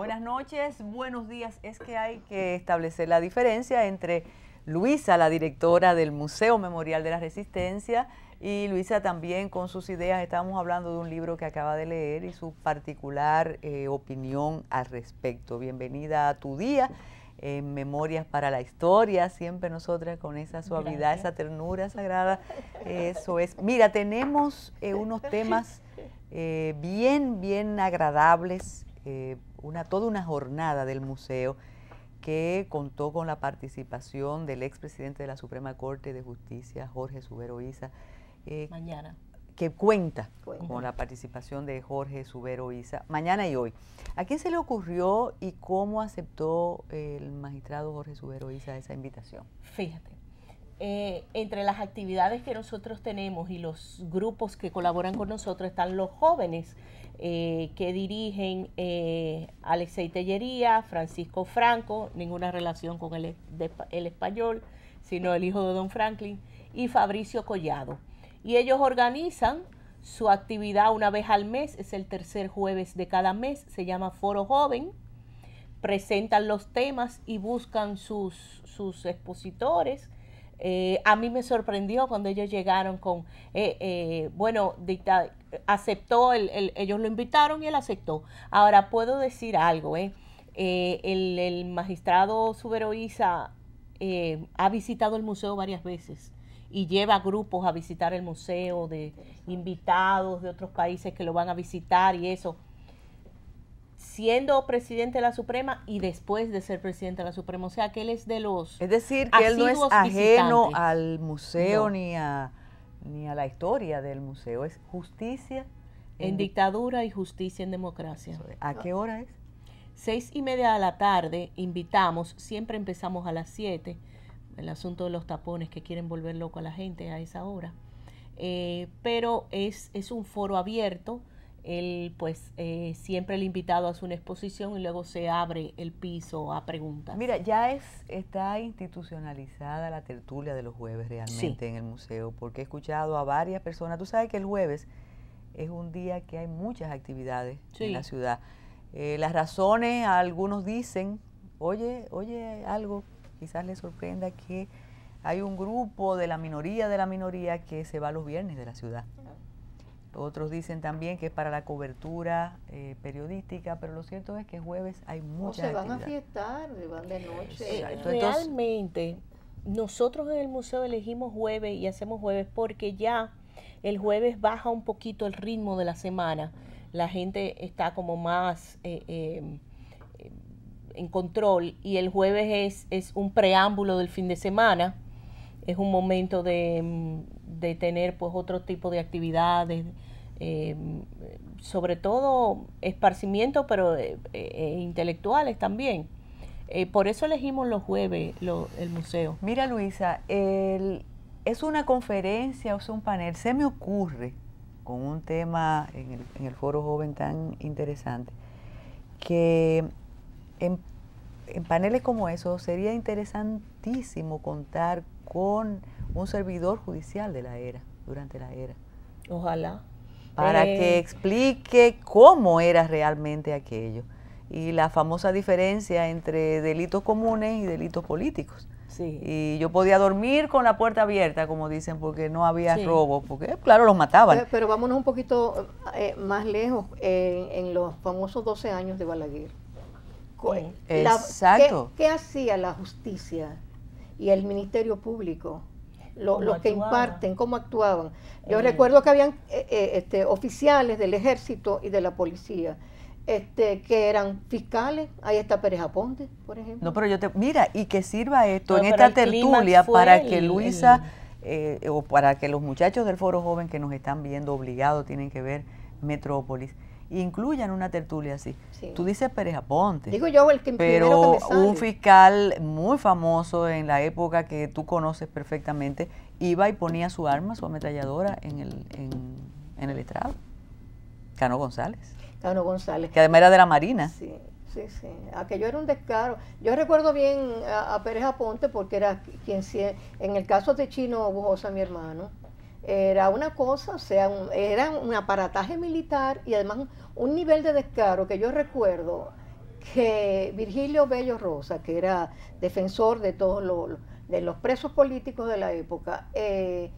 Buenas noches, buenos días. Es que hay que establecer la diferencia entre Luisa, la directora del Museo Memorial de la Resistencia, y Luisa también con sus ideas. Estábamos hablando de un libro que acaba de leer y su particular eh, opinión al respecto. Bienvenida a tu día. en Memorias para la Historia, siempre nosotras con esa suavidad, esa ternura sagrada. Eso es. Mira, tenemos eh, unos temas eh, bien, bien agradables una, toda una jornada del museo que contó con la participación del expresidente de la Suprema Corte de Justicia, Jorge Subero Isa. Eh, mañana. Que cuenta, con la participación de Jorge Subero Isa. Mañana y hoy. ¿A quién se le ocurrió y cómo aceptó el magistrado Jorge Subero Isa esa invitación? Fíjate. Eh, entre las actividades que nosotros tenemos y los grupos que colaboran con nosotros están los jóvenes eh, que dirigen eh, Alexei Tellería, Francisco Franco, ninguna relación con el, español, sino el hijo de Don Franklin, y Fabricio Collado. Y ellos organizan su actividad una vez al mes, es el tercer jueves de cada mes, se llama Foro Joven, presentan los temas y buscan sus, sus expositores. Eh, a mí me sorprendió cuando ellos llegaron con, eh, bueno, dicta, aceptó, ellos lo invitaron y él aceptó. Ahora puedo decir algo, ¿eh? Eh, el, magistrado Suberoiza eh, ha visitado el museo varias veces y lleva grupos a visitar el museo de invitados de otros países que lo van a visitar y eso. Siendo presidente de la Suprema y después de ser presidente de la Suprema, o sea que él es de los. Es decir, que él no es ajeno al museo ni a ni a la historia del museo, es justicia. En, dictadura y justicia en democracia. ¿A qué hora es? Seis y media de la tarde invitamos, siempre empezamos a las siete, el asunto de los tapones que quieren volver loco a la gente a esa hora. Eh, pero es, es un foro abierto él pues eh, siempre el invitado hace una exposición y luego se abre el piso a preguntas. Mira, ya es está institucionalizada la tertulia de los jueves realmente en el museo, porque he escuchado a varias personas, tú sabes que el jueves es un día que hay muchas actividades en la ciudad. Eh, las razones, algunos dicen, oye, oye, algo, quizás les sorprenda que hay un grupo de la minoría de la minoría que se va los viernes de la ciudad. Ah. Otros dicen también que es para la cobertura eh, periodística, pero lo cierto es que jueves hay muchas. O se van a fiestar, van de noche. Realmente, nosotros en el museo elegimos jueves y hacemos jueves porque ya el jueves baja un poquito el ritmo de la semana. La gente está como más eh, eh, en control y el jueves es, es un preámbulo del fin de semana es un momento mm, de, tener pues otro tipo de actividades, eh, sobre todo esparcimiento, pero eh, eh, e intelectuales también. por eso elegimos los jueves el museo. Mira Luisa, es una conferencia o es un panel, se me ocurre con un tema en el, en el foro joven tan interesante, que en, en paneles como esos sería interesantísimo contar con un servidor judicial de la era, durante la era. Ojalá. Para eh, que explique cómo era realmente aquello. Y la famosa diferencia entre delitos comunes y delitos políticos. Sí. Y yo podía dormir con la puerta abierta, como dicen, porque no había robo, porque eh, claro, los mataban. Pero, vámonos un poquito eh, más lejos, en los famosos 12 años de Balaguer. Exacto. ¿Qué hacía la justicia y el Ministerio Público, los que imparten, cómo actuaban. Yo eh. recuerdo que habían eh, eh, este, oficiales del ejército y de la policía. Este, que eran fiscales, ahí está Pérez Aponte, por ejemplo. No, pero yo te, mira, y que sirva esto en esta tertulia para que Luisa o para que los muchachos del Foro Joven que nos están viendo obligados tienen que ver Metrópolis, incluyan una tertulia así. Tú dices Pérez Aponte. Digo yo el que Pero un fiscal muy famoso en la época que tú conoces perfectamente iba y ponía su arma, su ametralladora en el, en, el estrado. Cano González. Cano González. Que además era de la Marina. Sí, sí, sí. Aquello era un descaro. Yo recuerdo bien a, Pérez Aponte porque era quien, en el caso de Chino Bujosa, mi hermano, era una cosa, o sea, era un aparataje militar y además un nivel de descaro que yo recuerdo que Virgilio Bello Rosa, que era defensor de todos los, de los presos políticos de la época, eh,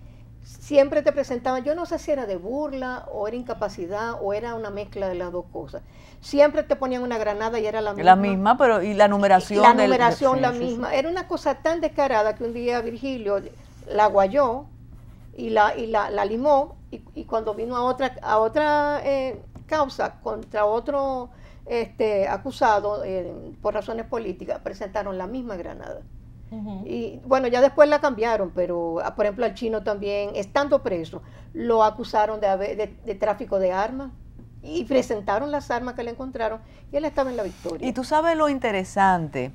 siempre te presentaban, yo no sé si era de burla o era incapacidad o era una mezcla de las dos cosas. Siempre te ponían una granada y era la misma. La misma, pero y la numeración. la numeración la misma. Era una cosa tan descarada que un día Virgilio la guayó y la, y la, la limó y, y, cuando vino a otra, a otra eh, causa contra otro este, acusado eh, por razones políticas, presentaron la misma granada. Y bueno, ya después la cambiaron, pero ah, por ejemplo al chino también, estando preso, lo acusaron de, de, tráfico de armas y presentaron las armas que le encontraron y él estaba en la victoria. Y tú sabes lo interesante,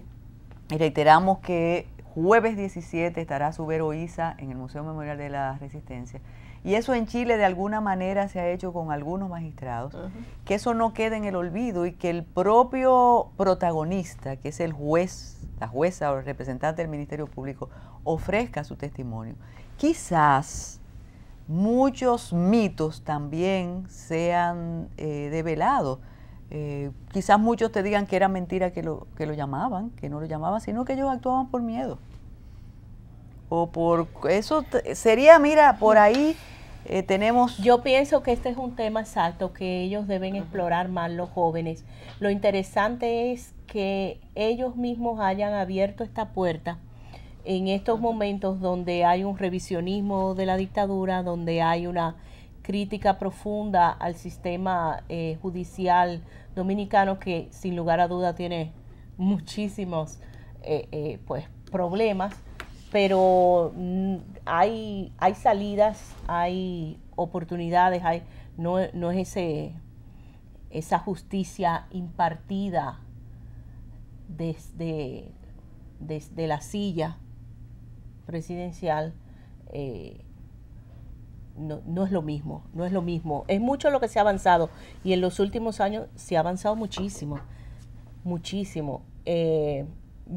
y reiteramos que Jueves 17 estará su Isa en el Museo Memorial de la Resistencia. Y eso en Chile de alguna manera se ha hecho con algunos magistrados, que eso no quede en el olvido y que el propio protagonista, que es el juez, la jueza o el representante del Ministerio Público, ofrezca su testimonio. Quizás muchos mitos también sean eh, develados eh, quizás muchos te digan que era mentira que lo, que lo llamaban, que no lo llamaban, sino que ellos actuaban por miedo. O por eso sería, mira, por ahí eh, tenemos... Yo pienso que este es un tema exacto que ellos deben explorar más los jóvenes. Lo interesante es que ellos mismos hayan abierto esta puerta en estos momentos donde hay un revisionismo de la dictadura, donde hay una crítica profunda al sistema eh, judicial dominicano que sin lugar a duda tiene muchísimos eh, eh, pues, problemas, pero mm, hay, hay salidas, hay oportunidades, hay, no, es ese, esa justicia impartida desde, desde la silla presidencial no, no, es lo mismo, no es lo mismo. Es mucho lo que se ha avanzado y en los últimos años se ha avanzado muchísimo, muchísimo. Eh,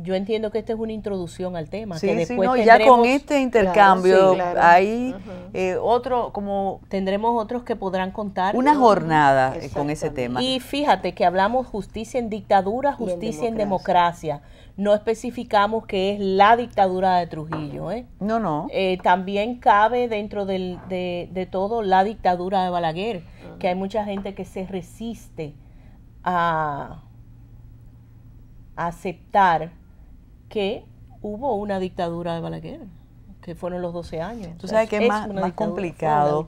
yo entiendo que esta es una introducción al tema. Sí, después sí, no, ya con este intercambio hay eh, otro como... Tendremos otros que podrán contar. Una jornada con ese tema. Y fíjate que hablamos justicia en dictadura, justicia en democracia. No especificamos que es la dictadura de Trujillo. ¿eh? No, no. Eh, también cabe dentro de, todo la dictadura de Balaguer, que hay mucha gente que se resiste a aceptar que hubo una dictadura de Balaguer, que fueron los 12 años. Tú sabes qué que es más, más complicado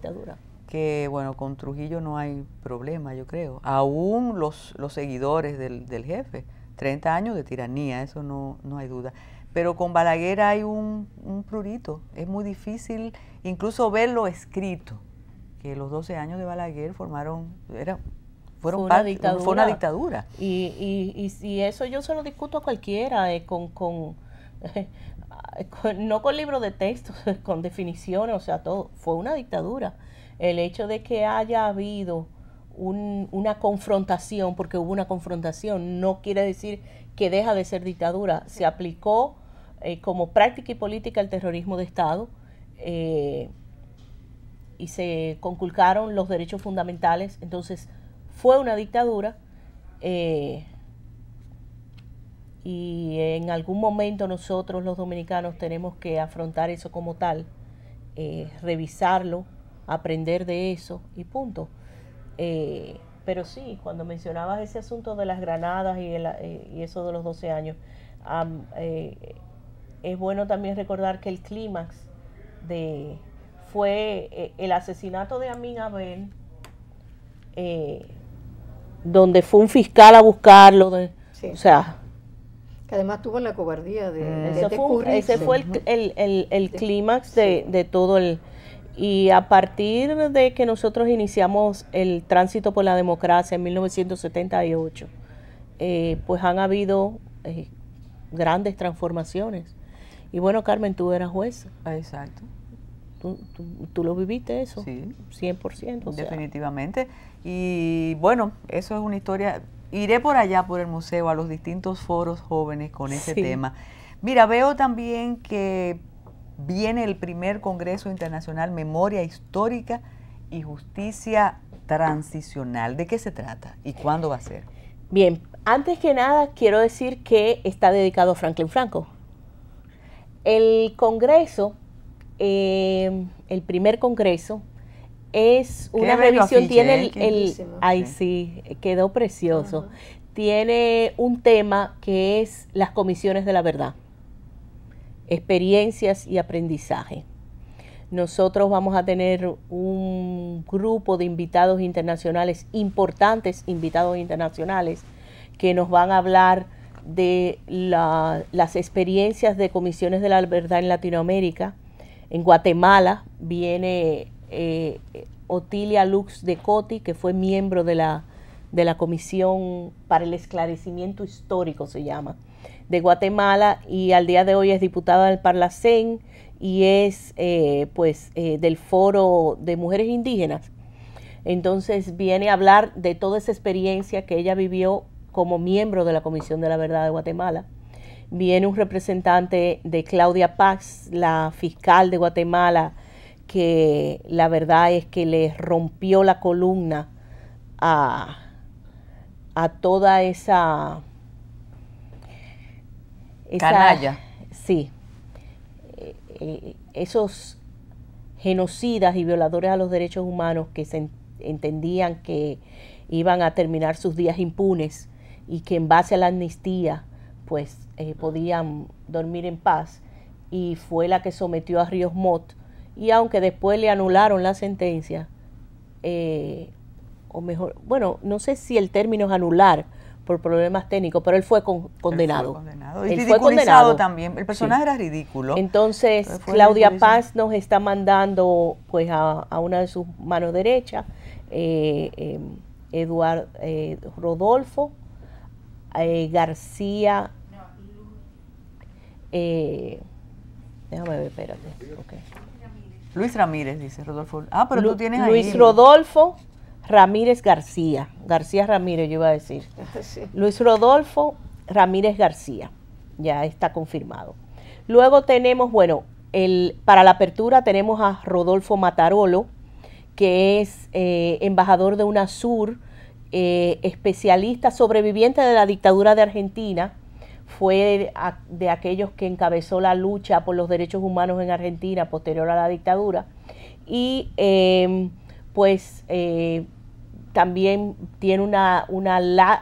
que, bueno, con Trujillo no hay problema, yo creo. Aún los, los seguidores del, jefe, 30 años de tiranía, eso no, no hay duda. Pero con Balaguer hay un, un prurito, es muy difícil incluso verlo escrito, que los 12 años de Balaguer formaron, era fue, una dictadura. fue una dictadura. Y, y, y, eso yo se lo discuto a cualquiera, eh, con, no con libros de texto, con definiciones, o sea, todo. Fue una dictadura. El hecho de que haya habido una confrontación, porque hubo una confrontación, no quiere decir que deja de ser dictadura. Se aplicó eh, como práctica y política el terrorismo de Estado eh, y se conculcaron los derechos fundamentales. Entonces, fue una dictadura eh, y en algún momento nosotros los dominicanos tenemos que afrontar eso como tal, eh, revisarlo, aprender de eso y punto. Eh, pero sí, cuando mencionabas ese asunto de las granadas y, eso de los 12 años, es bueno también recordar que el clímax de fue el asesinato de Amin Abel donde fue un fiscal a buscarlo. O sea. Que además tuvo la cobardía de. Mm. ese fue el, clímax de, todo el. Y a partir de que nosotros iniciamos el tránsito por la democracia en 1978, eh, pues han habido eh, grandes transformaciones. Y bueno, Carmen, tú eras juez. Exacto. Tú, tú, lo viviste eso, sí. 100%. O Definitivamente. Y bueno, eso es una historia. Iré por allá, por el museo, a los distintos foros jóvenes con ese tema. Mira, veo también que viene el primer Congreso Internacional Memoria Histórica y Justicia Transicional. ¿De qué se trata y cuándo va a ser? Bien, antes que nada quiero decir que está dedicado a Franklin Franco. El Congreso, eh, el primer Congreso, es una revisión, tiene ¿eh? el, ay sí, quedó precioso. Tiene un tema que es las comisiones de la verdad, experiencias y aprendizaje. Nosotros vamos a tener un grupo de invitados internacionales, importantes invitados internacionales, que nos van a hablar de las experiencias de comisiones de la verdad en Latinoamérica. En Guatemala viene eh, Otilia Lux de Coti, que fue miembro de la, de la Comisión para el Esclarecimiento Histórico, se llama, de Guatemala, y al día de hoy es diputada del Parlacén y es eh, pues eh, del Foro de Mujeres Indígenas. Entonces viene a hablar de toda esa experiencia que ella vivió como miembro de la Comisión de la Verdad de Guatemala. Viene un representante de Claudia Pax, la fiscal de Guatemala, que la verdad es que les rompió la columna a, toda esa, canalla. Sí. Eh, eh, esos genocidas y violadores a los derechos humanos que se entendían que iban a terminar sus días impunes y que en base a la amnistía pues eh, podían dormir en paz y fue la que sometió a Ríos Mott y aunque después le anularon la sentencia, eh, o mejor, bueno, no sé si el término es anular por problemas técnicos, pero él fue condenado. fue condenado. Y condenado. también. El personaje era ridículo. Entonces, Claudia Paz nos está mandando pues a, a una de sus manos derechas, eh, em, Eduardo eh, Rodolfo, eh, García. déjame ver, espérate. Okay. Luis Ramírez, dice Rodolfo. Ah, pero tú tienes ahí. Luis Rodolfo Ramírez García. García Ramírez, yo iba a decir. Luis Rodolfo Ramírez García. Ya está confirmado. Luego tenemos, bueno, el, para la apertura tenemos a Rodolfo Matarolo, que es eh, embajador de UNASUR, eh, especialista sobreviviente de la dictadura de Argentina fue de aquellos que encabezó la lucha por los derechos humanos en Argentina posterior a la dictadura y em, pues eh, también tiene una,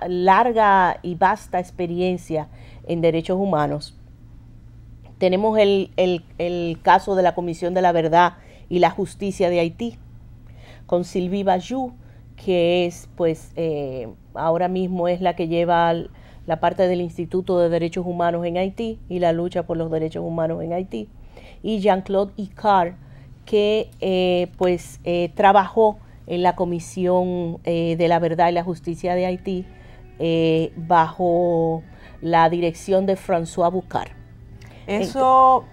larga y vasta experiencia en derechos humanos. Tenemos el, caso de la Comisión de la Verdad y la Justicia de Haití con Sylvie Bayou, que es pues eh, ahora mismo es la que lleva al, la parte del Instituto de Derechos Humanos en Haití y la lucha por los derechos humanos en Haití, y Jean-Claude Icar, que eh, pues eh, trabajó en la Comisión eh, de la Verdad y la Justicia de Haití bajo la dirección de François Bucar. Eso,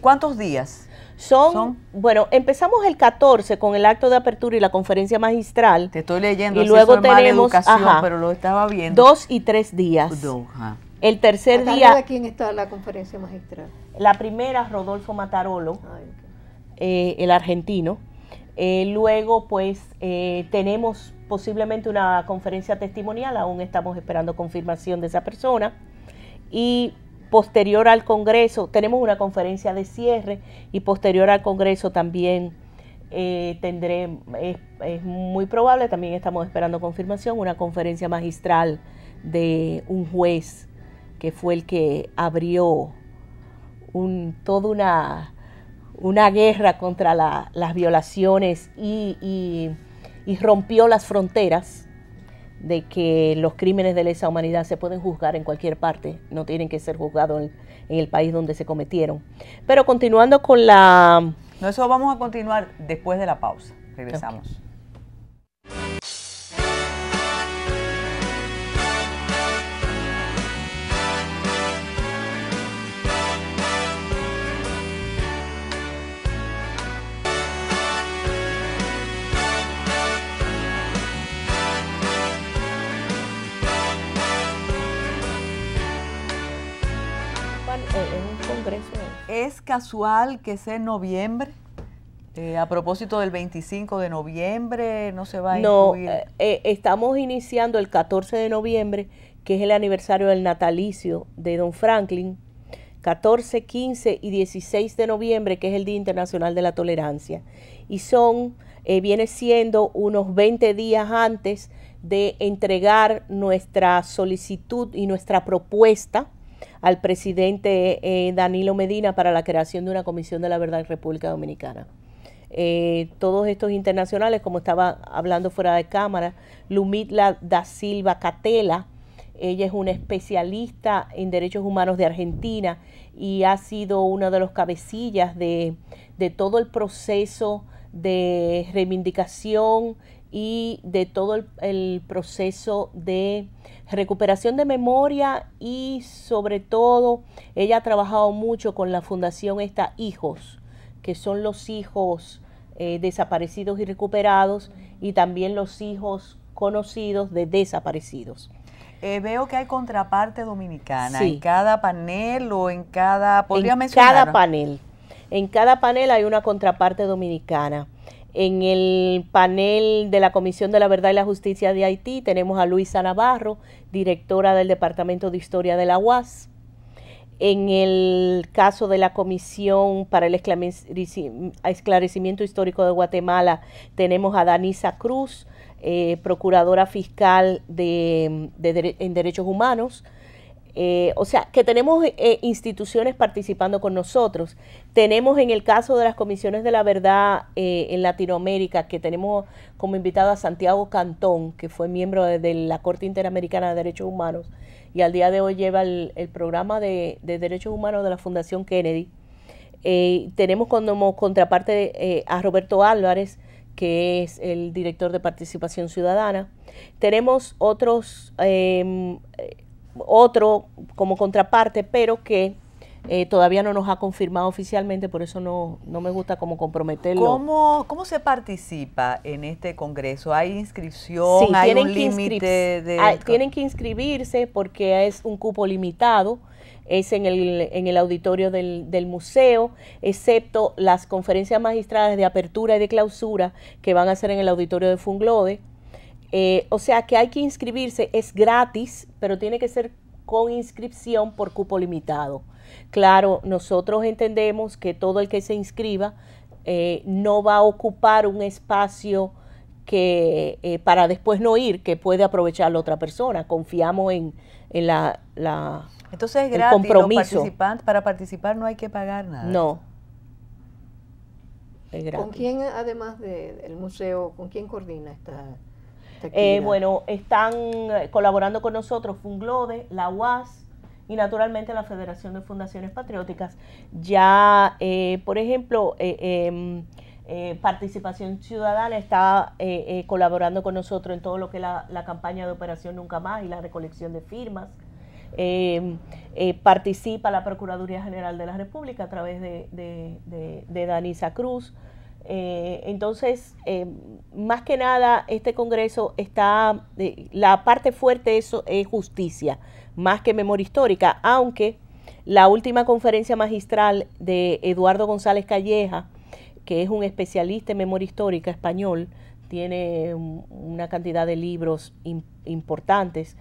¿cuántos días? Son, bueno, empezamos el 14 con el acto de apertura y la conferencia magistral. Te estoy leyendo. Y luego tenemos, educación, pero lo estaba viendo. Dos y tres días. El tercer día. ¿De quién está la conferencia magistral? La primera, Rodolfo Matarolo, ah, eh, el argentino. Eh, luego, pues, eh, tenemos posiblemente una conferencia testimonial, aún estamos esperando confirmación de esa persona. Y Posterior al Congreso, tenemos una conferencia de cierre y posterior al Congreso también tendremos, eh, tendré, es, muy probable, también estamos esperando confirmación, una conferencia magistral de un juez que fue el que abrió un, toda una, una guerra contra las violaciones y rompió las fronteras de que los crímenes de lesa humanidad se pueden juzgar en cualquier parte, no tienen que ser juzgados en, el país donde se cometieron. Pero continuando con la... No, eso vamos a continuar después de la pausa. Regresamos. es casual que sea en noviembre? Eh, a propósito del 25 de noviembre, ¿no se va a no, incluir? No, eh, eh, estamos iniciando el 14 de noviembre, que es el aniversario del natalicio de Don Franklin. 14, 15 y 16 de noviembre, que es el Día Internacional de la Tolerancia. Y son, viene siendo unos 20 días antes de entregar nuestra solicitud y nuestra propuesta al presidente eh, Danilo Medina para la creación de una Comisión de la Verdad en República Dominicana. Eh, todos estos internacionales, como estaba hablando fuera de cámara, Lumitla da Silva Catela, ella es una especialista en derechos humanos de Argentina y ha sido una de los cabecillas de, de todo el proceso de reivindicación y de todo el, proceso de recuperación de memoria y sobre todo ella ha trabajado mucho con la fundación esta Hijos, que son los hijos eh, desaparecidos y recuperados y también los hijos conocidos de desaparecidos. Eh, veo que hay contraparte dominicana en cada panel o en cada... ¿podría en cada panel. En cada panel hay una contraparte dominicana. En el panel de la Comisión de la Verdad y la Justicia de Haití tenemos a Luisa Navarro, directora del Departamento de Historia de la UAS. En el caso de la Comisión para el Esclarecimiento Histórico de Guatemala tenemos a Danisa Cruz, eh, procuradora fiscal en Derechos Humanos. Eh, o sea, que tenemos eh, instituciones participando con nosotros. Tenemos en el caso de las comisiones de la verdad eh, en Latinoamérica, que tenemos como invitado a Santiago Cantón, que fue miembro de, la Corte Interamericana de Derechos Humanos y al día de hoy lleva el, programa de, Derechos Humanos de la Fundación Kennedy. tenemos como contraparte a Roberto Álvarez, que es el director de Participación Ciudadana. Tenemos otros otro como contraparte, pero que eh, todavía no nos ha confirmado oficialmente, por eso no, no me gusta como comprometerlo. ¿Cómo, ¿Cómo, se participa en este congreso? ¿Hay inscripción? ¿Hay un límite ah, tienen que inscribirse porque es un cupo limitado, es en el, en el auditorio del, del museo, excepto las conferencias magistrales de apertura y de clausura que van a ser en el auditorio de Funglode eh, o sea que hay que inscribirse, es gratis, pero tiene que ser con inscripción por cupo limitado. Claro, nosotros entendemos que todo el que se inscriba eh, no va a ocupar un espacio que eh, para después no ir, que puede aprovechar la otra persona. Confiamos en, la, Entonces es gratis, el compromiso. para participar no hay que pagar nada. No. Es gratis. ¿Con quién, además del museo, con quién coordina esta, eh, bueno, están eh, colaborando con nosotros Funglode, la UAS y naturalmente la Federación de Fundaciones Patrióticas. Ya, eh, por ejemplo, em, Participación Ciudadana está colaborando con nosotros en todo lo que es la, campaña de Operación Nunca Más y la recolección de firmas. Em, participa la Procuraduría General de la República a través de Danisa Cruz. Eh, entonces, eh, más que nada, este Congreso está, eh, la parte fuerte eso es justicia, más que memoria histórica, aunque la última conferencia magistral de Eduardo González Calleja, que es un especialista en memoria histórica español, tiene una cantidad de libros importantes.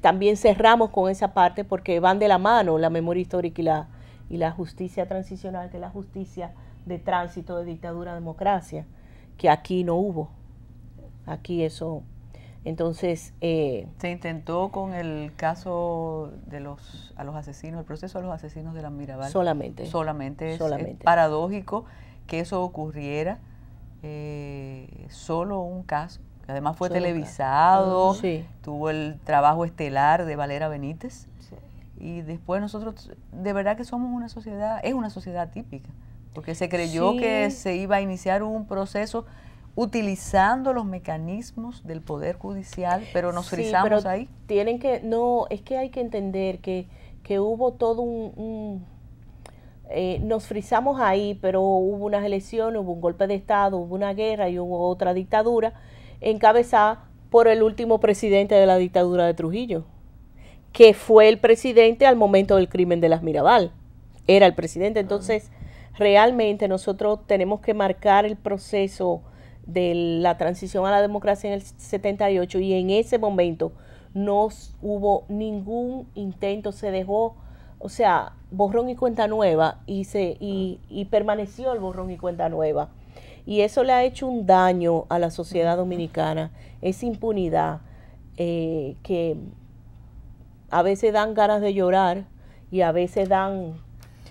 también cerramos con esa parte porque van de la mano la memoria histórica y la, y la justicia transicional, que la justicia de tránsito de dictadura a democracia, que aquí no hubo. Aquí eso. Entonces. Eh, Se intentó con el caso de los, a los asesinos, el proceso a los asesinos de la Mirabal. Solamente. Solamente. Es, paradójico que eso ocurriera. Eh, solo un caso. que Además fue televisado, ah, tuvo el trabajo estelar de Valera Benítez. Y después nosotros, de verdad que somos una sociedad, es una sociedad típica porque se creyó que se iba a iniciar un proceso utilizando los mecanismos del poder judicial, pero nos sí, ahí. Tienen que, no, es que hay que entender que, que hubo todo un, eh, nos frizamos ahí, pero hubo unas elecciones, hubo un golpe de estado, hubo una guerra y hubo otra dictadura encabezada por el último presidente de la dictadura de Trujillo, que fue el presidente al momento del crimen de las Mirabal. Era el presidente, entonces realmente nosotros tenemos que marcar el proceso de la transición a la democracia en el 78 y en ese momento no hubo ningún intento, se dejó, o sea, borrón y cuenta nueva y, se, y, permaneció el borrón y cuenta nueva. Y eso le ha hecho un daño a la sociedad dominicana, esa impunidad eh, que a veces dan ganas de llorar y a veces dan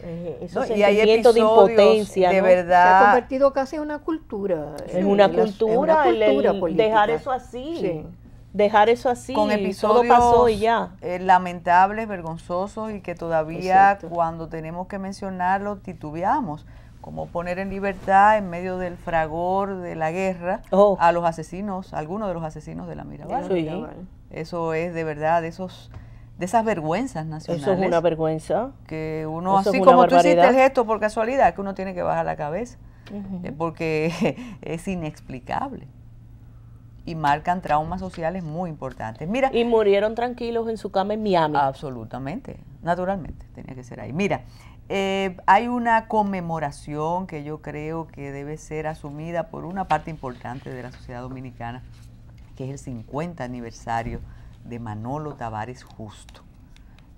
eh, y hay episodios de impotencia. De verdad. Se ha convertido casi en una cultura. en una cultura, dejar eso así. Dejar eso así. Con episodios pasó y ya. Eh, lamentables, vergonzosos y que todavía cuando tenemos que mencionarlo titubeamos. Como poner en libertad en medio del fragor de la guerra oh. a los asesinos, algunos de los asesinos de la Mirabal. Eso es de verdad, esos de esas vergüenzas nacionales. Eso es una vergüenza. Que uno, así como tú hiciste el gesto por casualidad, que uno tiene que bajar la cabeza, eh, porque es inexplicable. Y marcan traumas sociales muy importantes. Mira, y murieron tranquilos en su cama en Miami. Absolutamente, naturalmente, tenía que ser ahí. Mira, eh, hay una conmemoración que yo creo que debe ser asumida por una parte importante de la sociedad dominicana, que es el 50 aniversario de Manolo Tavares Justo.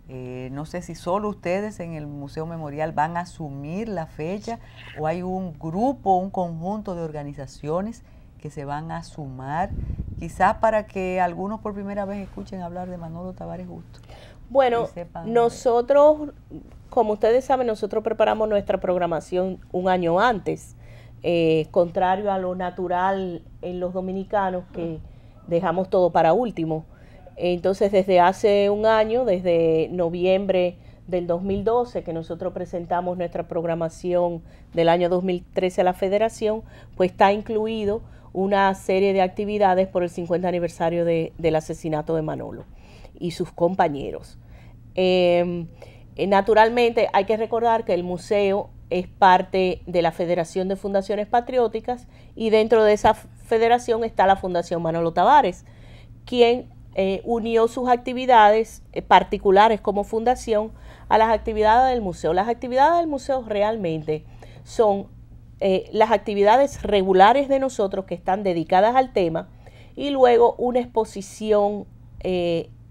Eh, no sé si solo ustedes en el Museo Memorial van a asumir la fecha o hay un grupo, un conjunto de organizaciones que se van a sumar, quizás para que algunos por primera vez escuchen hablar de Manolo Tavares Justo. Bueno, nosotros, como ustedes saben, nosotros preparamos nuestra programación un año antes, eh, contrario a lo natural en los dominicanos que dejamos todo para último. Entonces, desde hace un año, desde noviembre del 2012, que nosotros presentamos nuestra programación del año 2013 a la federación, pues está incluido una serie de actividades por el 50 aniversario del asesinato de Manolo y sus compañeros. Em, eh, naturalmente hay que recordar que el museo es parte de la Federación de Fundaciones Patrióticas y dentro de esa federación está la Fundación Manolo Tavares, quien eh, unió sus actividades eh, particulares como fundación a las actividades del museo. Las actividades del museo realmente son eh, las actividades regulares de nosotros que están dedicadas al tema y luego una exposición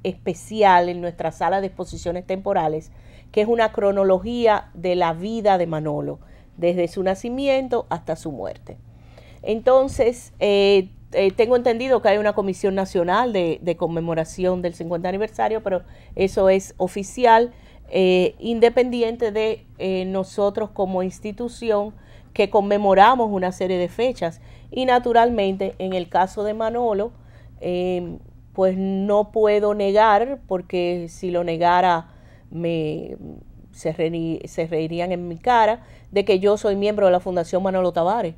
especial en nuestra sala de exposiciones temporales, que es una cronología de la vida de Manolo, desde su nacimiento hasta su muerte. Entonces, eh, tengo entendido que hay una comisión nacional de, conmemoración del 50 aniversario, pero eso es oficial, eh, independiente de eh, nosotros como institución que conmemoramos una serie de fechas. Y naturalmente, en el caso de Manolo, em, pues no puedo negar, porque si lo negara me, se, se reirían en mi cara, de que yo soy miembro de la Fundación Manolo Tavares.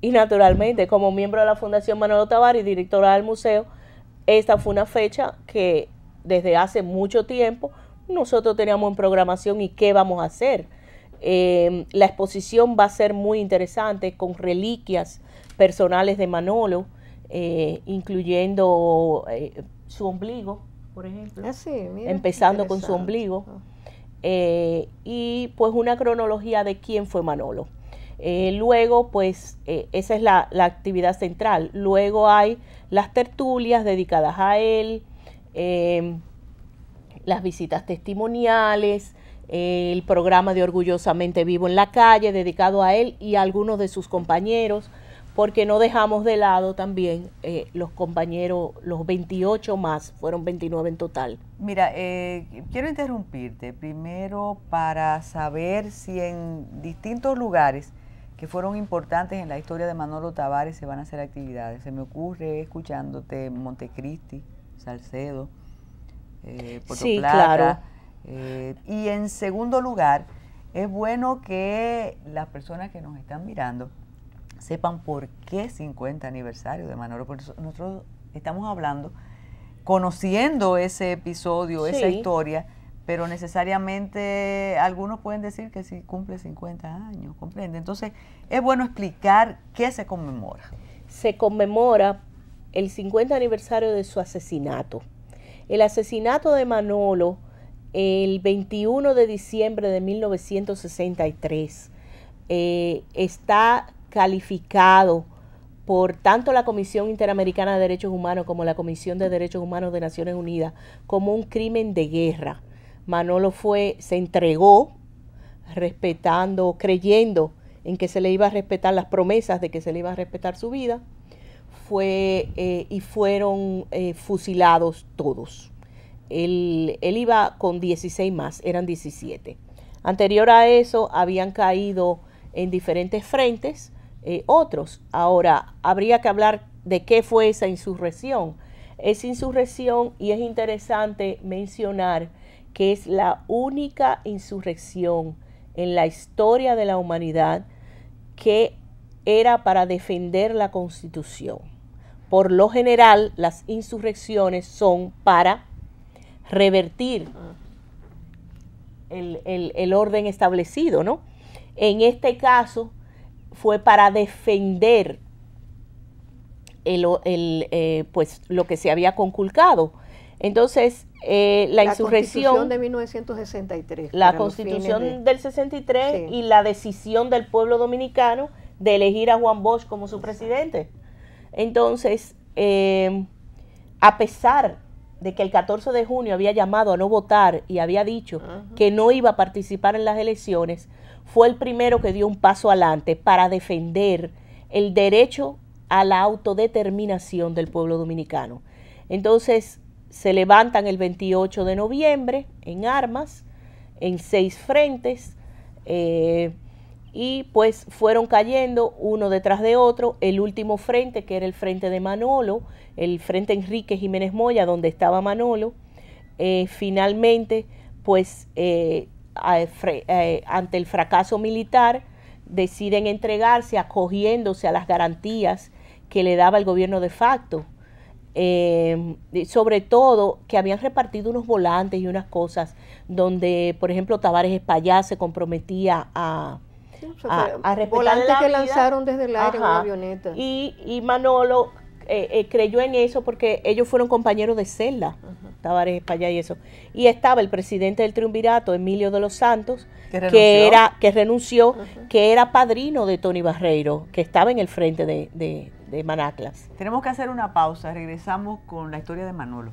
Y naturalmente, como miembro de la Fundación Manolo Tavares y directora del museo, esta fue una fecha que desde hace mucho tiempo nosotros teníamos en programación y qué vamos a hacer. Em, la exposición va a ser muy interesante con reliquias personales de Manolo, eh, incluyendo eh, su ombligo, por ejemplo. Ah, empezando con su ombligo. Ah. Eh, y pues una cronología de quién fue Manolo. Eh, luego, pues, eh, esa es la, actividad central. Luego hay las tertulias dedicadas a él, em, las visitas testimoniales, eh, el programa de Orgullosamente Vivo en la Calle dedicado a él y a algunos de sus compañeros, porque no dejamos de lado también los compañeros, los 28 más, fueron 29 en total. Mira, quiero interrumpirte primero para saber si en distintos lugares que fueron importantes en la historia de Manolo Tavares se van a hacer actividades. Se me ocurre escuchándote Montecristi, Salcedo, eh, Puerto Plata. Eh, y en segundo lugar, es bueno que las personas que nos están mirando sepan por qué 50 aniversario de Manolo. porque nosotros estamos hablando, conociendo ese episodio, esa historia pero necesariamente algunos pueden decir que si cumple 50 años, comprende. Entonces, es bueno explicar qué se conmemora. Se conmemora el 50 aniversario de su asesinato. El asesinato de Manolo el 21 de diciembre de 1963 eh, está calificado por tanto la Comisión Interamericana de Derechos Humanos como la Comisión de Derechos Humanos de Naciones Unidas como un crimen de guerra Manolo fue, se entregó respetando, creyendo en que se le iba a respetar las promesas de que se le iba a respetar su vida, fue eh, y fueron eh, fusilados todos. Él, iba con 16 más, eran 17. Anterior a eso habían caído en diferentes frentes eh, otros. Ahora, habría que hablar de qué fue esa insurrección. Es insurrección, y es interesante mencionar que es la única insurrección en la historia de la humanidad que era para defender la constitución. Por lo general, las insurrecciones son para revertir el, orden establecido, ¿no? En este caso, fue para defender eh, pues, lo que se había conculcado. Entonces, eh, la, la, insurrección. de 1963. La constitución del 63 y la decisión del pueblo dominicano de elegir a Juan Bosch como su presidente. Entonces, em, a pesar de que el 14 de junio había llamado a no votar y había dicho que no iba a participar en las elecciones, fue el primero que dio un paso adelante para defender el derecho a la autodeterminación del pueblo dominicano. Entonces, se levantan el 28 de noviembre en armas, en seis frentes, eh, y pues fueron cayendo uno detrás de otro. El último frente, que era el frente de Manolo, el frente Enrique Jiménez Moya, donde estaba Manolo, eh, finalmente, pues eh, ante el fracaso militar, deciden entregarse acogiéndose a las garantías que le daba el gobierno de facto Em, sobre todo que habían repartido unos volantes y unas cosas donde, por ejemplo, Tavares Espallá se comprometía a, repartir a, que lanzaron desde el aire una avioneta. Y, Manolo eh, eh, creyó en eso porque ellos fueron compañeros de celda, Tavares Espallá y eso. Y estaba el presidente del triunvirato, Emilio de los Santos, que, renunció? que era que renunció, que era padrino de Tony Barreiro, que estaba en el frente de de Manaclas. Tenemos que hacer una pausa, regresamos con la historia de Manolo.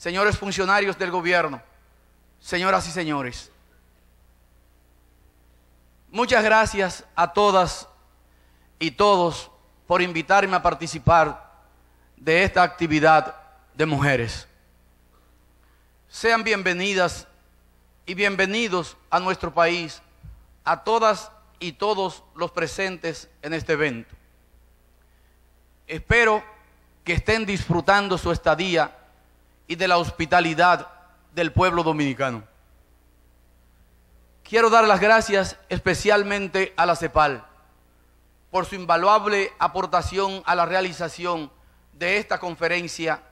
señores funcionarios del gobierno, señoras y señores. Muchas gracias a todas y todos por invitarme a participar de esta actividad de mujeres. Sean bienvenidas y bienvenidos a nuestro país, a todas y todos los presentes en este evento. Espero que estén disfrutando su estadía y de la hospitalidad del pueblo dominicano. Quiero dar las gracias especialmente a la CEPAL por su invaluable aportación a la realización de esta conferencia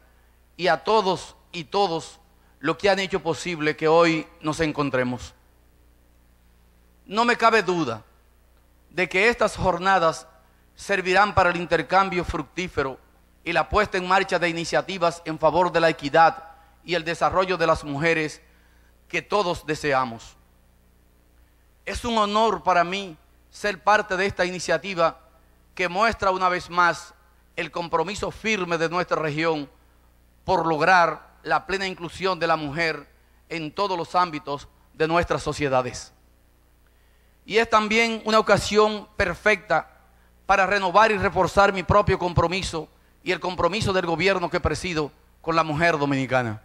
y a todos y todos lo que han hecho posible que hoy nos encontremos. No me cabe duda de que estas jornadas servirán para el intercambio fructífero y la puesta en marcha de iniciativas en favor de la equidad y el desarrollo de las mujeres que todos deseamos. Es un honor para mí ser parte de esta iniciativa que muestra una vez más el compromiso firme de nuestra región por lograr la plena inclusión de la mujer en todos los ámbitos de nuestras sociedades. Y es también una ocasión perfecta para renovar y reforzar mi propio compromiso y el compromiso del gobierno que presido con la mujer dominicana.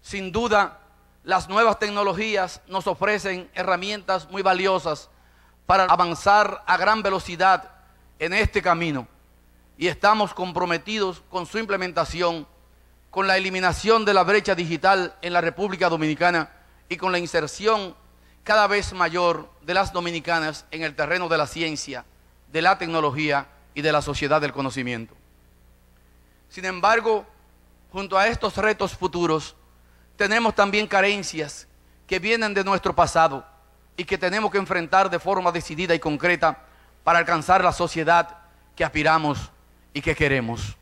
Sin duda, las nuevas tecnologías nos ofrecen herramientas muy valiosas para avanzar a gran velocidad en este camino y estamos comprometidos con su implementación, con la eliminación de la brecha digital en la República Dominicana y con la inserción cada vez mayor de las dominicanas en el terreno de la ciencia, de la tecnología y de la sociedad del conocimiento. Sin embargo, junto a estos retos futuros, tenemos también carencias que vienen de nuestro pasado y que tenemos que enfrentar de forma decidida y concreta para alcanzar la sociedad que aspiramos y que queremos.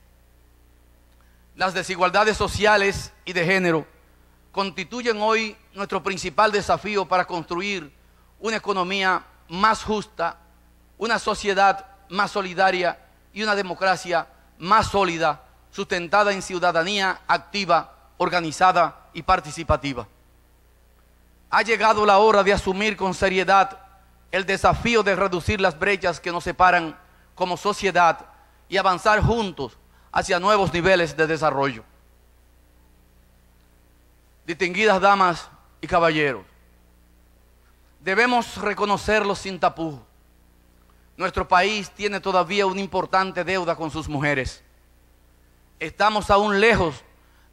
Las desigualdades sociales y de género constituyen hoy nuestro principal desafío para construir una economía más justa, una sociedad más solidaria y una democracia más sólida, sustentada en ciudadanía activa, organizada y participativa. Ha llegado la hora de asumir con seriedad el desafío de reducir las brechas que nos separan como sociedad y avanzar juntos hacia nuevos niveles de desarrollo. Distinguidas damas y caballeros, debemos reconocerlo sin tapujos nuestro país tiene todavía una importante deuda con sus mujeres. Estamos aún lejos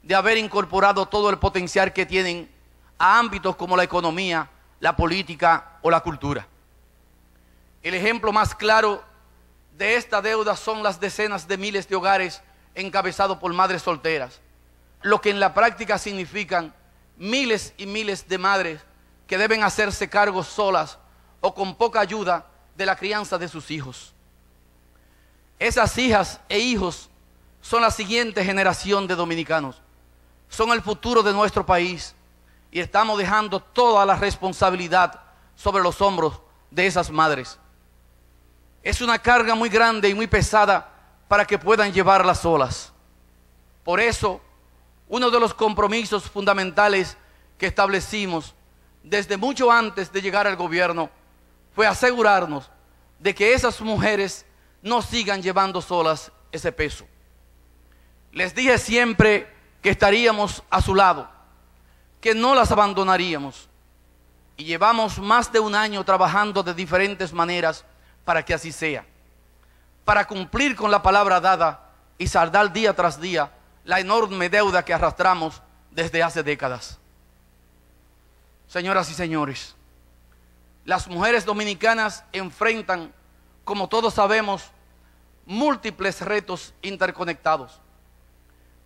de haber incorporado todo el potencial que tienen a ámbitos como la economía, la política o la cultura. El ejemplo más claro de esta deuda son las decenas de miles de hogares encabezados por madres solteras, lo que en la práctica significan miles y miles de madres que deben hacerse cargo solas o con poca ayuda de la crianza de sus hijos. Esas hijas e hijos son la siguiente generación de dominicanos. Son el futuro de nuestro país y estamos dejando toda la responsabilidad sobre los hombros de esas madres. Es una carga muy grande y muy pesada para que puedan las solas. Por eso, uno de los compromisos fundamentales que establecimos desde mucho antes de llegar al gobierno fue asegurarnos de que esas mujeres no sigan llevando solas ese peso. Les dije siempre que estaríamos a su lado, que no las abandonaríamos. Y llevamos más de un año trabajando de diferentes maneras para que así sea, para cumplir con la palabra dada y saldar día tras día la enorme deuda que arrastramos desde hace décadas. Señoras y señores, las mujeres dominicanas enfrentan, como todos sabemos, múltiples retos interconectados.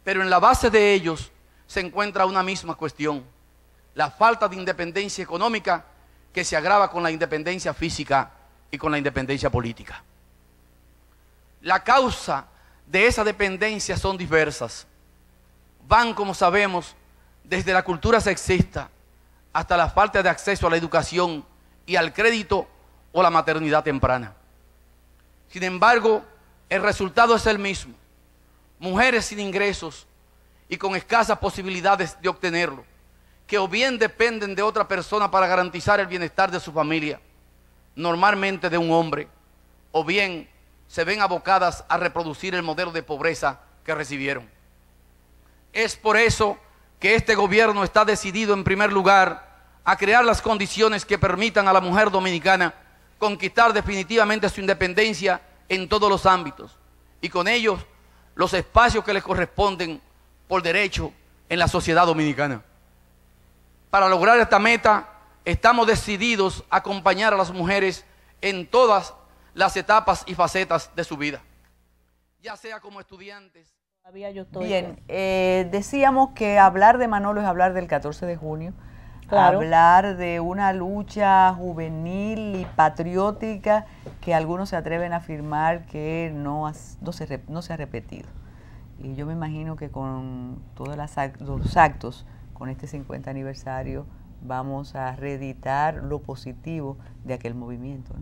Pero en la base de ellos se encuentra una misma cuestión, la falta de independencia económica que se agrava con la independencia física y con la independencia política. La causa de esa dependencia son diversas. Van, como sabemos, desde la cultura sexista hasta la falta de acceso a la educación y al crédito o la maternidad temprana. Sin embargo, el resultado es el mismo. Mujeres sin ingresos y con escasas posibilidades de obtenerlo, que o bien dependen de otra persona para garantizar el bienestar de su familia, normalmente de un hombre, o bien se ven abocadas a reproducir el modelo de pobreza que recibieron. Es por eso que este gobierno está decidido en primer lugar a crear las condiciones que permitan a la mujer dominicana conquistar definitivamente su independencia en todos los ámbitos y con ellos los espacios que les corresponden por derecho en la sociedad dominicana. Para lograr esta meta, estamos decididos a acompañar a las mujeres en todas las etapas y facetas de su vida, ya sea como estudiantes. Bien, eh, decíamos que hablar de Manolo es hablar del 14 de junio hablar de una lucha juvenil y patriótica que algunos se atreven a afirmar que no, no, se, ha repetido. Y yo me imagino que con todos los actos, con este 50 aniversario, vamos a reeditar lo positivo de aquel movimiento.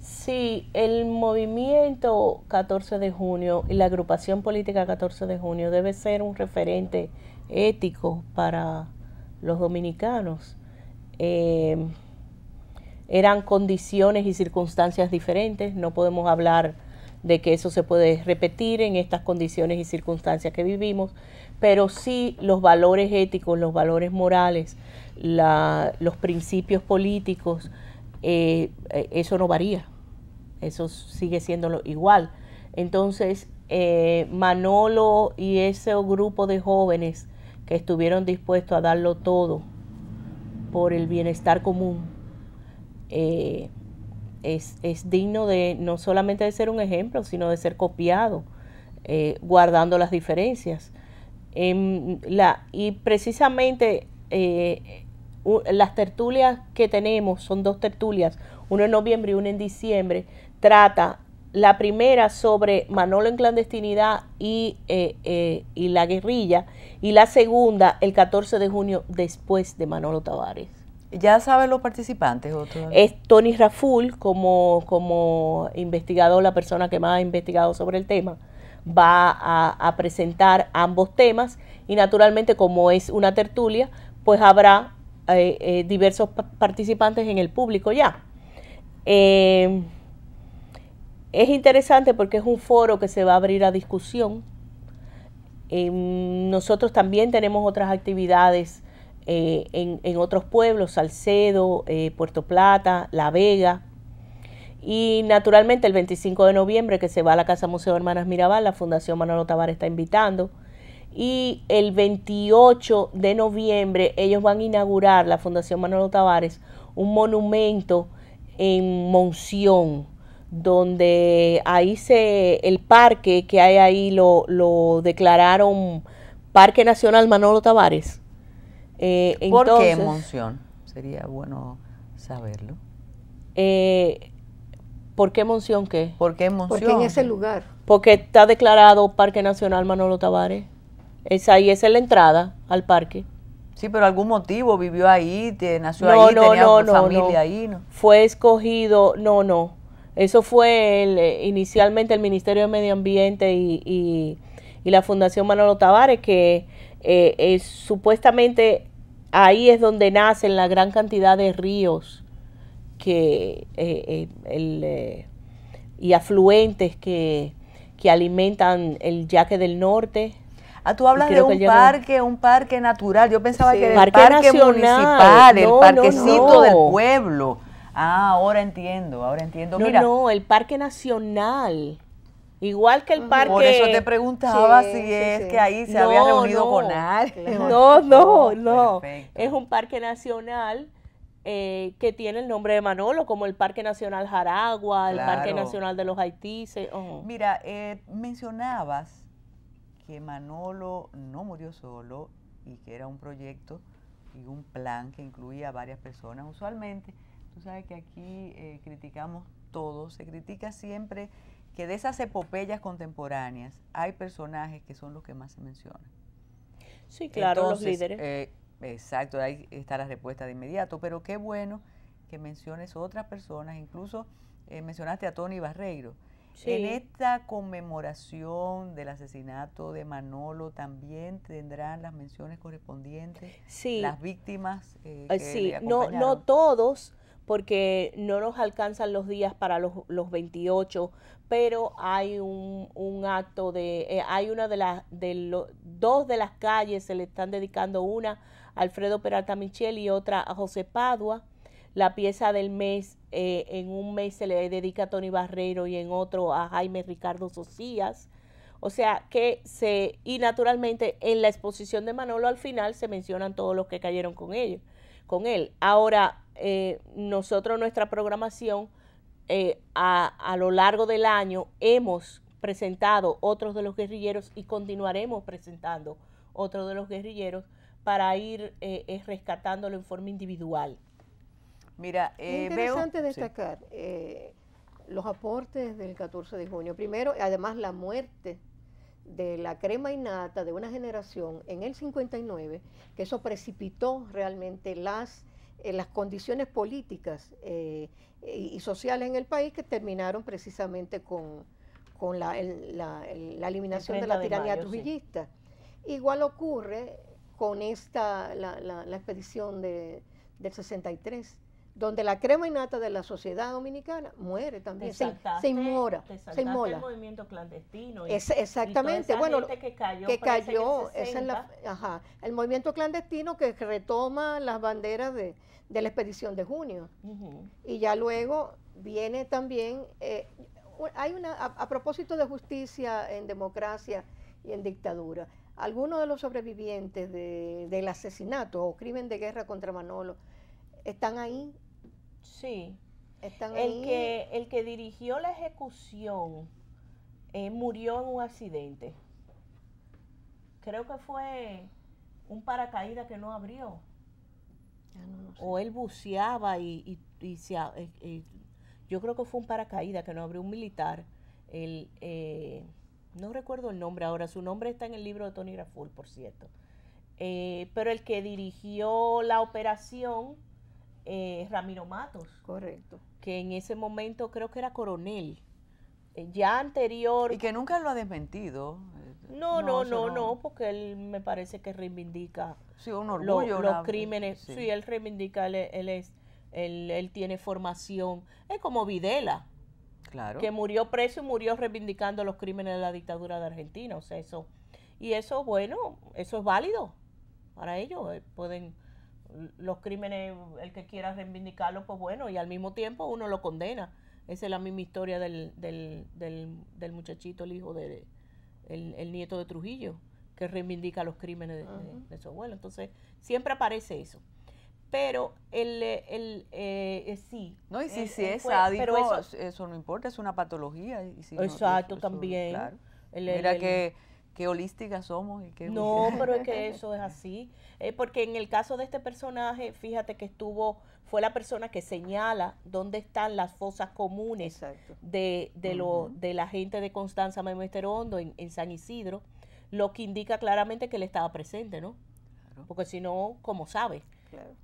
Sí, el movimiento 14 de junio y la agrupación política 14 de junio debe ser un referente ético para los dominicanos. Eh, eran condiciones y circunstancias diferentes, no podemos hablar de que eso se puede repetir en estas condiciones y circunstancias que vivimos, pero sí los valores éticos, los valores morales, los principios políticos, eh, eh, eso no varía, eso sigue siendo lo, igual. Entonces, Manolo y ese grupo de jóvenes que estuvieron dispuestos a darlo todo por el bienestar común, eh, es, digno de no solamente de ser un ejemplo, sino de ser copiado, eh, guardando las diferencias. la, y precisamente eh, las tertulias que tenemos, son dos tertulias, una en noviembre y una en diciembre, trata la primera sobre Manolo en clandestinidad y, eh, eh, la guerrilla, y la segunda el 14 de junio después de Manolo Tavares. ¿Ya saben los participantes? Es Tony Raful como, como investigador, la persona que más ha investigado sobre el tema, va a, presentar ambos temas y naturalmente como es una tertulia, pues habrá eh, diversos participantes en el público ya. Es interesante porque es un foro que se va a abrir a discusión. Em, nosotros también tenemos otras actividades eh, en, otros pueblos, Salcedo, eh, Puerto Plata, La Vega. Y naturalmente el 25 de noviembre que se va a la Casa Museo Hermanas Mirabal, la Fundación Manolo Tavares está invitando. Y el 28 de noviembre ellos van a inaugurar, la Fundación Manolo Tavares, un monumento en Monción donde ahí se, el parque que hay ahí lo, declararon Parque Nacional Manolo Tavares. Eh, ¿Por qué Monción? Sería bueno saberlo. Eh, ¿Por qué Monción qué? ¿Por qué Monción? Porque en ese lugar. Porque está declarado Parque Nacional Manolo Tavares. Es ahí, esa es la entrada al parque. Sí, pero algún motivo, vivió ahí, te, nació ahí, no, familia ahí. Fue escogido, no, no. Eso fue eh, inicialmente el Ministerio de Medio Ambiente y, la Fundación Manolo Tavares, que eh, supuestamente ahí es donde nacen la gran cantidad de ríos que eh, eh, y afluentes que, que alimentan el yaque del norte. Ah, tú hablas de un parque, un parque natural. Yo pensaba que era el parque, municipal, el parquecito del pueblo. Ah, ahora entiendo, ahora entiendo. No, Mira, no, el Parque Nacional. Igual que el parque. Por eso te preguntaba si es que ahí se no, había reunido no, No, no, no. Es un parque nacional eh, que tiene el nombre de Manolo, como el Parque Nacional Jaragua, el Parque Nacional de los haitíes oh. Mira, eh, mencionabas que Manolo no murió solo y que era un proyecto y un plan que incluía a varias personas. Usualmente Tú sabes que aquí eh, criticamos todo, se critica siempre que de esas epopeyas contemporáneas hay personajes que son los que más se mencionan. Sí, claro, los líderes. Eh, exacto, ahí está la respuesta de inmediato, pero qué bueno que menciones otras personas, incluso eh, mencionaste a Tony Barreiro. En esta conmemoración del asesinato de Manolo también tendrán las menciones correspondientes, sí. las víctimas. sí, no, no todos, porque no nos alcanzan los días para los, los 28, pero hay un, acto de, eh, hay una de las, de los dos de las calles, se le están dedicando una a Alfredo Peralta Michel y otra a José Padua. La pieza del mes, eh, en un mes se le dedica a Tony Barrero y en otro a Jaime Ricardo Socias. O sea que se, y naturalmente en la exposición de Manolo al final se mencionan todos los que cayeron con ellos, con él. Ahora, eh, nosotros nuestra programación eh, a, lo largo del año hemos presentado otros de los guerrilleros y continuaremos presentando otros de los guerrilleros para ir eh, rescatándolo en forma individual. Mira, es interesante destacar los aportes del 14 de junio. Primero, además la muerte de la crema innata de una generación en el 59, que eso precipitó realmente las en las condiciones políticas eh, y, sociales en el país que terminaron precisamente con, con la, eliminación de la tiranía Igual ocurre con esta, la, expedición de, del 63 donde la crema innata de la sociedad dominicana muere también, se, inmora, se inmola. el movimiento clandestino. es, exactamente, bueno, que cayó, ajá, el movimiento clandestino que retoma las banderas de, la expedición de junio. Y ya luego viene también, eh, hay una, a, propósito de justicia en democracia y en dictadura, algunos de los sobrevivientes de, del asesinato o crimen de guerra contra Manolo, están ahí Sí. el, Que, el que dirigió la ejecución eh, murió en un accidente. Creo que fue un paracaídas que no abrió. O él buceaba y, se, eh, eh, yo creo que fue un paracaídas que no abrió un militar. no recuerdo el nombre ahora, su nombre está en el libro de Tony Graful, por cierto. pero el que dirigió la operación eh, Ramiro Matos. Correcto. Que en ese momento creo que era coronel. Eh, ya anterior. Y que nunca lo ha desmentido. Eh, no, no, no, no, porque él me parece que reivindica sí, un orgullo, los crímenes. Sí. él reivindica, él, es, él, él, tiene formación. Es como Videla. Claro. Que murió preso y murió reivindicando los crímenes de la dictadura de Argentina. O sea, eso. Y eso, bueno, eso es válido para ellos. Pueden los crímenes, el que quiera reivindicarlo, pues bueno, y al mismo tiempo uno lo condena. Esa es la misma historia del, del, del, del muchachito, el hijo de, el, nieto de Trujillo, que reivindica los crímenes de, su abuelo. Entonces, siempre aparece eso. Pero el, el eh, eh sí. No, y si, sí es sádico, eso, eso, no importa, es una patología. Y si exacto, también. Mira que qué holística somos y qué no pero es que eso es así eh, porque en el caso de este personaje fíjate que estuvo fue la persona que señala dónde están las fosas comunes de lo de la gente de Constanza Memesterondo en, en San Isidro lo que indica claramente que él estaba presente no porque si no cómo sabe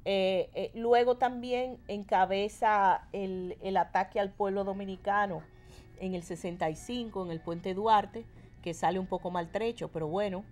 eh, eh, luego también encabeza el, el ataque al pueblo dominicano en el 65 en el puente Duarte que sale un poco maltrecho, pero bueno.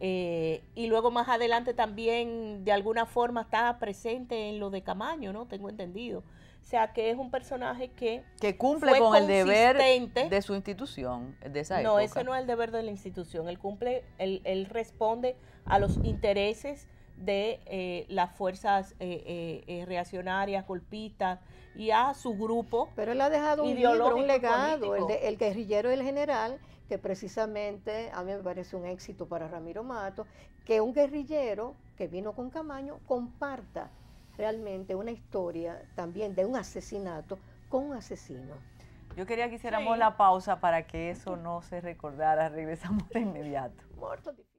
Eh, y luego más adelante también de alguna forma está presente en lo de Camaño, ¿no? Tengo entendido. O sea, que es un personaje que... Que cumple con el deber de su institución, de esa No, ese no es el deber de la institución. Él cumple, él, responde a los intereses de eh, las fuerzas eh, reaccionarias, golpistas, y a su grupo. Pero él ha dejado un, legado, el, guerrillero del general, que precisamente a mí me parece un éxito para Ramiro Mato, que un guerrillero que vino con Camaño comparta realmente una historia también de un asesinato con un asesino. Yo quería que hiciéramos la pausa para que eso no se recordara. Regresamos de inmediato. Muerto difícil.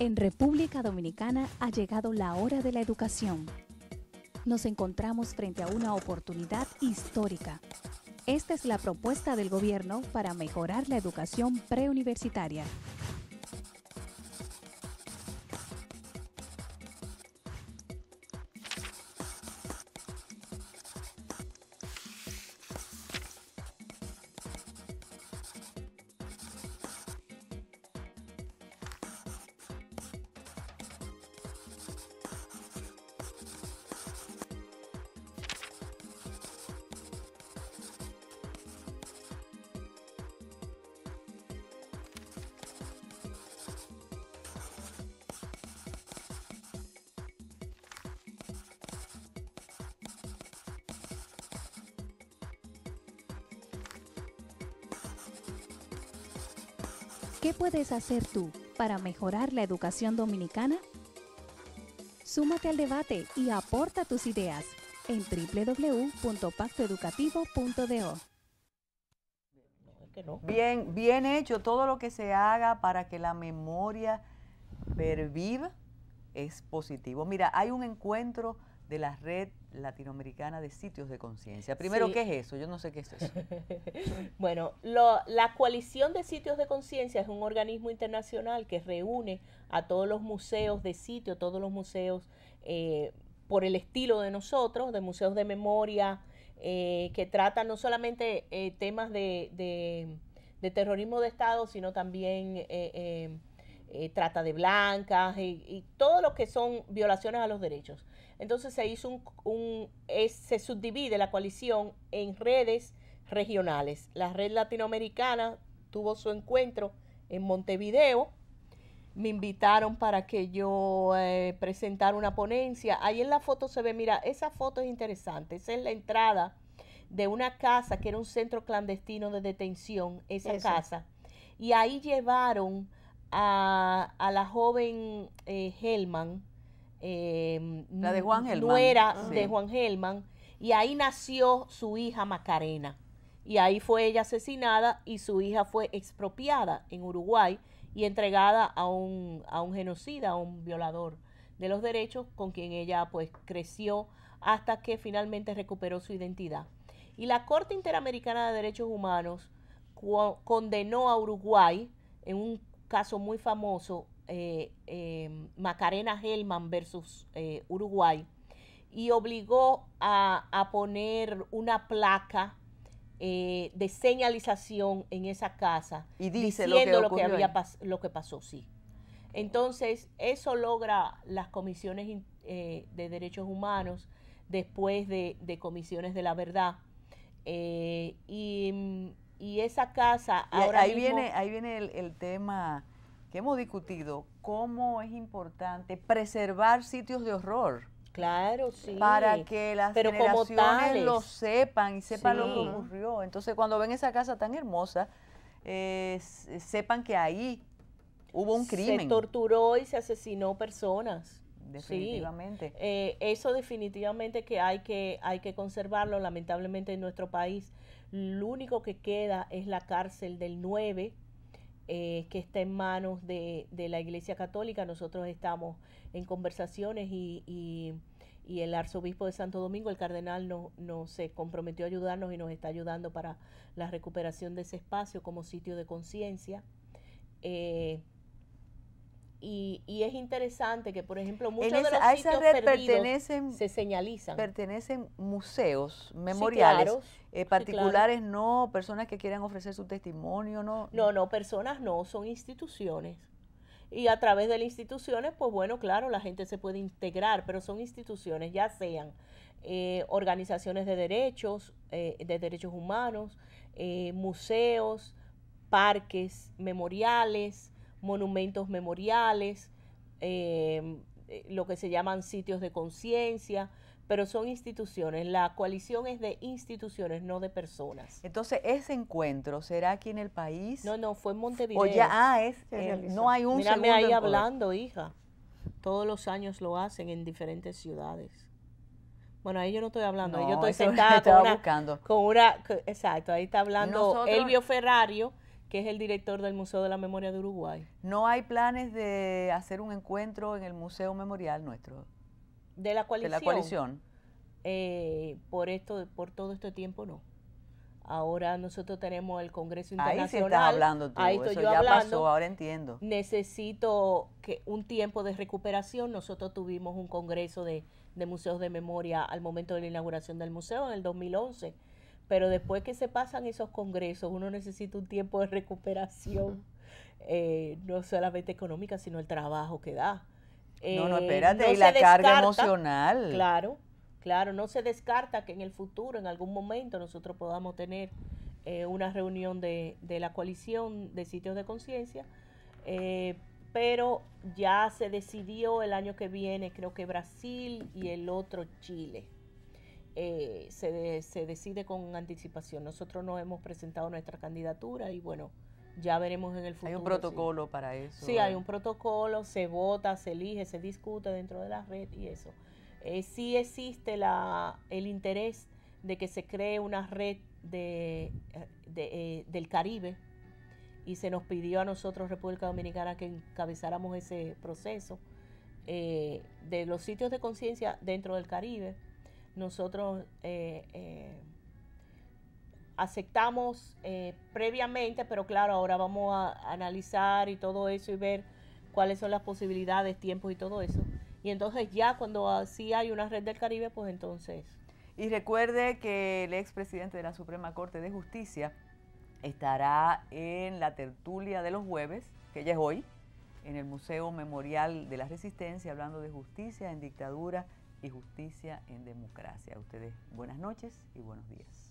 En República Dominicana ha llegado la hora de la educación. Nos encontramos frente a una oportunidad histórica. Esta es la propuesta del gobierno para mejorar la educación preuniversitaria ¿Qué puedes hacer tú para mejorar la educación dominicana? Súmate al debate y aporta tus ideas en www.pactoeducativo.do. Bien, bien hecho todo lo que se haga para que la memoria perviva es positivo. Mira, hay un encuentro de la red Latinoamericana de Sitios de Conciencia. Primero, ¿qué es eso? Yo no sé qué es eso. bueno, la coalición de sitios de conciencia es un organismo internacional que reúne a todos los museos de sitio, todos los museos eh, por el estilo de nosotros, de museos de memoria, eh, que tratan no solamente eh, temas de, terrorismo de Estado, sino también... trata de blancas y todo lo que son violaciones a los derechos. Entonces se hizo un, se subdivide la coalición en redes regionales. La red latinoamericana tuvo su encuentro en Montevideo. Me invitaron para que yo eh, presentara una ponencia. Ahí en la foto se ve, mira, esa foto es interesante. Esa es la entrada de una casa que era un centro clandestino de detención, esa casa. Y ahí llevaron a, a la joven eh, Em, la de Juan Helman, ah. de Juan Helman y ahí nació su hija Macarena. Y ahí fue ella asesinada y su hija fue expropiada en Uruguay y entregada a un, a un genocida, a un violador de los derechos con quien ella pues creció hasta que finalmente recuperó su identidad. Y la Corte Interamericana de Derechos Humanos condenó a Uruguay en un caso muy famoso eh, em, Macarena Hellman versus eh, Uruguay y obligó a, poner una placa eh, de señalización en esa casa diciendo lo que, lo que pasó, sí. Entonces, eso logra las comisiones de derechos humanos después de, comisiones de la verdad. y, esa casa ahora ahí viene ahí viene el tema que hemos discutido cómo es importante preservar sitios de horror. Claro, sí. Para que las Pero generaciones lo sepan y sepan lo que ocurrió. Entonces, cuando ven esa casa tan hermosa, eh, eh, sepan que ahí hubo un crimen. Se torturó y se asesinó personas. Definitivamente. Eh, eso definitivamente que hay, que hay que conservarlo, lamentablemente en nuestro país. Lo único que queda es la cárcel del 9, eh, que está en manos de, la Iglesia Católica. Nosotros estamos en conversaciones y, el arzobispo de Santo Domingo, el cardenal, nos no se comprometió a ayudarnos y nos está ayudando para la recuperación de ese espacio como sitio de conciencia. Eh, y, es interesante que, por ejemplo, muchos de los a esa red pertenecen, se señalizan. Pertenecen museos, memoriales, eh, particulares no, personas que quieran ofrecer su testimonio, no. No, no, personas no, son instituciones. Y a través de las instituciones, pues bueno, claro, la gente se puede integrar, pero son instituciones, ya sean eh, organizaciones de derechos, eh, de derechos humanos, museos, parques, memoriales, monumentos memoriales, em, eh, lo que se llaman sitios de conciencia, pero son instituciones. La coalición es de instituciones, no de personas. Entonces, ese encuentro será aquí en el país. No, no, fue en Montevideo. O ya, ah, es, eh, no hay un Mírame ahí hablando, hija. Todos los años lo hacen en diferentes ciudades. Bueno, ahí yo no estoy hablando, yo estoy sentada con una, con una, exacto, ahí está hablando Elvio Ferrario, que es el director del Museo de la Memoria de Uruguay. No hay planes de hacer un encuentro en el Museo Memorial nuestro. De la coalición. De la eh, por esto, por todo este tiempo no. Ahora nosotros tenemos el Congreso Internacional. Ahí sí estás hablando tú, ahí eso ya pasó, ahora entiendo. Necesito que un tiempo de recuperación. Nosotros tuvimos un Congreso de, de Museos de Memoria al momento de la inauguración del museo en el 2011 pero después que se pasan esos congresos, uno necesita un tiempo de recuperación, eh, no solamente económica, sino el trabajo que da. no, no, eh, espérate, y la carga emocional. Claro, claro, no se descarta que en el futuro, en algún momento, nosotros podamos tener eh, una reunión de, de, la coalición de sitios de conciencia, pero ya se decidió el año que viene, creo que Brasil y el otro Chile eh, se, decide con anticipación. Nosotros no hemos presentado nuestra candidatura y bueno, ya veremos en el futuro. Hay un protocolo para eso. Sí, hay un protocolo, se vota, se elige, se discute dentro de la red y eso. Eh, sí existe la, el interés de que se cree una red de, eh, eh, del Caribe y se nos pidió a nosotros, República Dominicana, que encabezáramos ese proceso de los sitios de conciencia dentro del Caribe nosotros eh, eh, aceptamos eh, previamente, pero claro, ahora vamos a analizar y todo eso y ver cuáles son las posibilidades, tiempos y todo eso. Y entonces ya cuando así hay una red del Caribe, pues entonces... Y recuerde que el expresidente de la Suprema Corte de Justicia estará en la tertulia de los jueves, que ya es hoy, en el Museo Memorial de la Resistencia, hablando de justicia en dictadura y justicia en democracia. A ustedes buenas noches y buenos días.